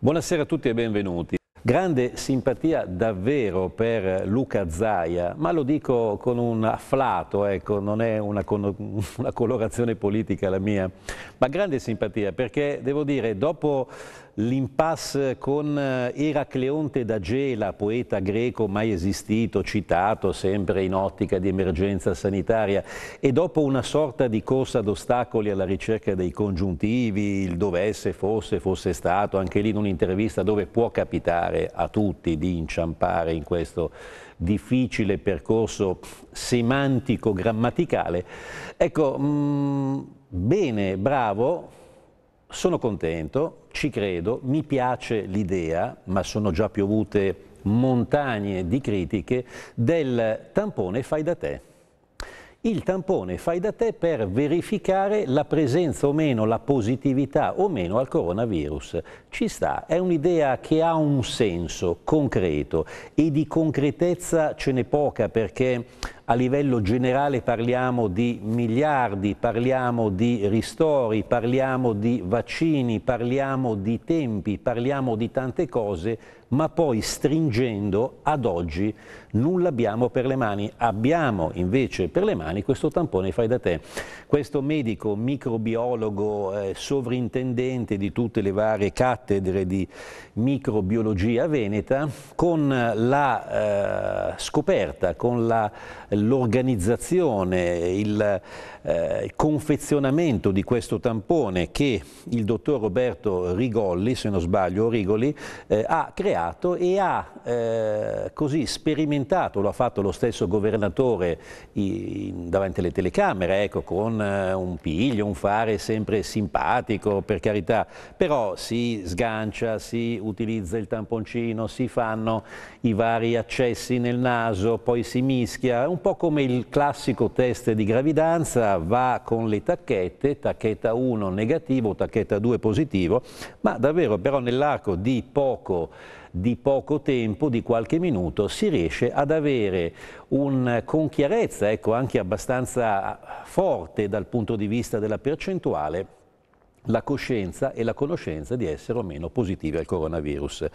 Buonasera a tutti e benvenuti. Grande simpatia davvero per Luca Zaia, ma lo dico con un afflato, ecco, non è una, una colorazione politica la mia, ma grande simpatia perché devo dire dopo l'impasse con eh, Eracleonte d'Agela, poeta greco mai esistito, citato sempre in ottica di emergenza sanitaria, e dopo una sorta di corsa ad ostacoli alla ricerca dei congiuntivi, il dovesse, fosse, fosse stato, anche lì in un'intervista dove può capitare, evitare a tutti di inciampare in questo difficile percorso semantico-grammaticale. Ecco, mh, mm, bene, bravo, sono contento, ci credo, mi piace l'idea, ma sono già piovute montagne di critiche del tampone fai da te il tampone fai da te per verificare la presenza o meno, la positività o meno al coronavirus. Ci sta, è un'idea che ha un senso concreto e di concretezza ce n'è poca perché a livello generale parliamo di miliardi, parliamo di ristori, parliamo di vaccini, parliamo di tempi, parliamo di tante cose ma poi stringendo ad oggi nulla abbiamo per le mani, abbiamo invece per le mani questo tampone fai da te. Questo medico, microbiologo, eh, sovrintendente di tutte le varie cattedre di microbiologia veneta, con la eh, scoperta, con l'organizzazione, il eh, confezionamento di questo tampone che il dottor Roberto Rigolli, se non sbaglio, Rigoli, eh, ha creato creato e ha eh, così sperimentato, lo ha fatto lo stesso governatore in, davanti alle telecamere, ecco, con eh, un piglio, un fare sempre simpatico, per carità, però si sgancia, si utilizza il tamponcino, si fanno i vari accessi nel naso, poi si mischia, un po' come il classico test di gravidanza, va con le tacchette, tacchetta 1 negativo, tacchetta 2 positivo, ma davvero però nell'arco di poco di poco tempo, di qualche minuto, si riesce ad avere un, con chiarezza, ecco, anche abbastanza forte dal punto di vista della percentuale, la coscienza e la conoscenza di essere o meno positivi al coronavirus.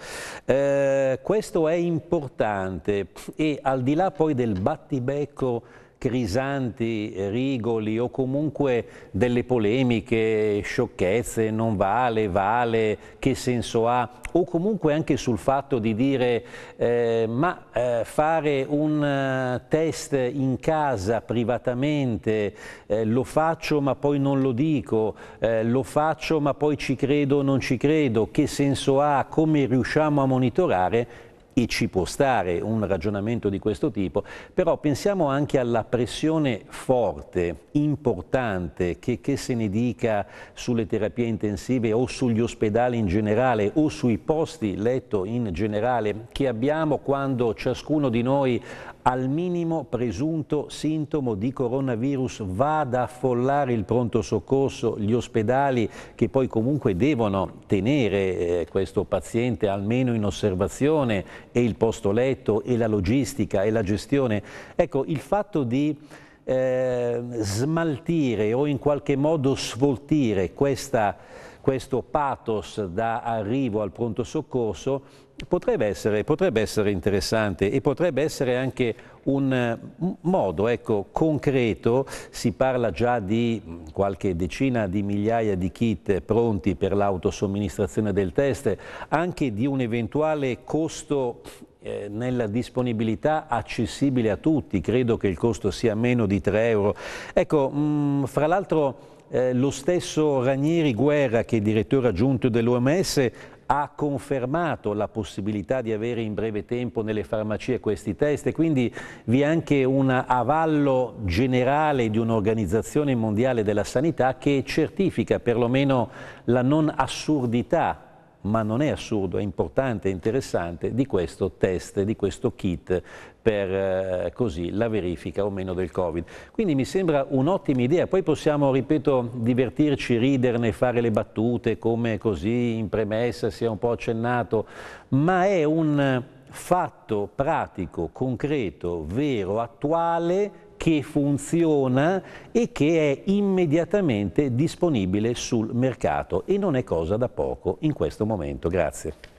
Eh, questo è importante e al di là poi del battibecco Crisanti, eh, Rigoli o comunque delle polemiche, sciocchezze, non vale, vale, che senso ha o comunque anche sul fatto di dire eh, ma eh, fare un eh, test in casa privatamente eh, lo faccio ma poi non lo dico, eh, lo faccio ma poi ci credo o non ci credo, che senso ha, come riusciamo a monitorare e ci può stare un ragionamento di questo tipo, però pensiamo anche alla pressione forte, importante, che, che, se ne dica sulle terapie intensive o sugli ospedali in generale o sui posti letto in generale che abbiamo quando ciascuno di noi al minimo presunto sintomo di coronavirus vada a affollare il pronto soccorso, gli ospedali che poi comunque devono tenere eh, questo paziente almeno in osservazione e il posto letto e la logistica e la gestione. Ecco, il fatto di eh, smaltire o in qualche modo svoltire questa, questo pathos da arrivo al pronto soccorso Potrebbe essere, potrebbe essere, interessante e potrebbe essere anche un eh, modo ecco, concreto, si parla già di mm, qualche decina di migliaia di kit pronti per l'autosomministrazione del test, anche di un eventuale costo eh, nella disponibilità accessibile a tutti, credo che il costo sia meno di 3 euro. Ecco, mh, mm, fra l'altro eh, lo stesso Ranieri Guerra, che è direttore aggiunto dell'OMS, ha confermato la possibilità di avere in breve tempo nelle farmacie questi test e quindi vi è anche un avallo generale di un'organizzazione mondiale della sanità che certifica perlomeno la non assurdità ma non è assurdo, è importante, è interessante, di questo test, di questo kit per eh, così la verifica o meno del Covid. Quindi mi sembra un'ottima idea, poi possiamo, ripeto, divertirci, riderne, fare le battute come così in premessa si è un po' accennato, ma è un fatto pratico, concreto, vero, attuale che funziona e che è immediatamente disponibile sul mercato e non è cosa da poco in questo momento. Grazie.